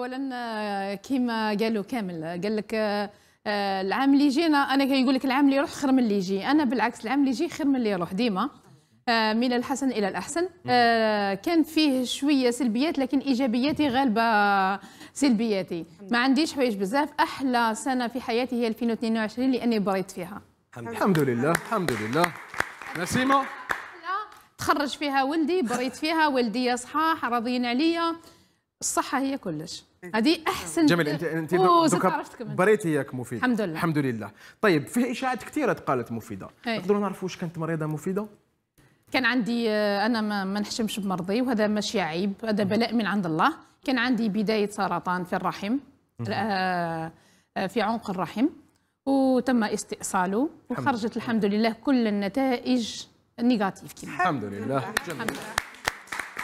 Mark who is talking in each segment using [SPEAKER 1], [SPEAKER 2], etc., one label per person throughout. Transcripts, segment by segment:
[SPEAKER 1] اولا آه، كيما قالوا كامل قال لك آه، آه، العام اللي جينا انا كيقول لك العام اللي يروح خير من اللي يجي انا بالعكس العام اللي يجي خير من اللي يروح ديما من الحسن الى الاحسن كان فيه شويه سلبيات لكن ايجابياتي غالبه سلبياتي ما عنديش حوايج بزاف احلى سنه في حياتي هي 2022 لاني بريت فيها الحمد لله الحمد لله نسيمه تخرج فيها ولدي بريت فيها ولدي صحاح راضيين عليا الصحه هي كلش إيه. هذه احسن جميل انت انت بريتي ياك مفيد الحمد لله الحمد لله طيب فيه اشاعات كثيره تقالت مفيده نقدروا إيه. نعرفوا واش كانت مريضه مفيده كان عندي آه، انا ما نحشمش بمرضي وهذا ماشي عيب هذا بلاء من عند الله كان عندي بدايه سرطان في الرحم آه، آه، في عنق الرحم وتم استئصاله وخرجت الحمد لله كل النتائج نيجاتيف الحمد لله جميل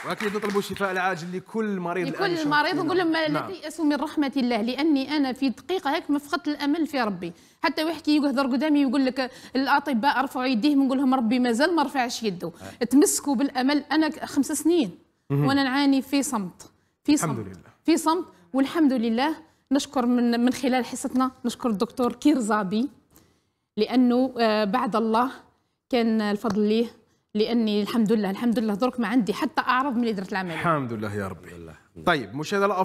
[SPEAKER 1] واكيد نطلبوا الشفاء العاجل لكل مريض لكل مريض نقول لهم نعم. لا تيأسوا من رحمه الله لاني انا في دقيقه هيك ما فقدت الامل في ربي حتى ويحكي يهضر قدامي ويقول لك الاطباء ارفعوا يديهم نقول لهم ربي مازال ما رفعش يده آه. تمسكوا بالامل انا خمس سنين وانا نعاني في صمت في صمت الحمد لله في صمت والحمد لله نشكر من من خلال حصتنا نشكر الدكتور كيرزابي لانه آه، بعد الله كان الفضل ليه لاني الحمد لله الحمد لله درك ما عندي حتى اعراض من اداره العمل الحمد لله يا ربي طيب مشاهده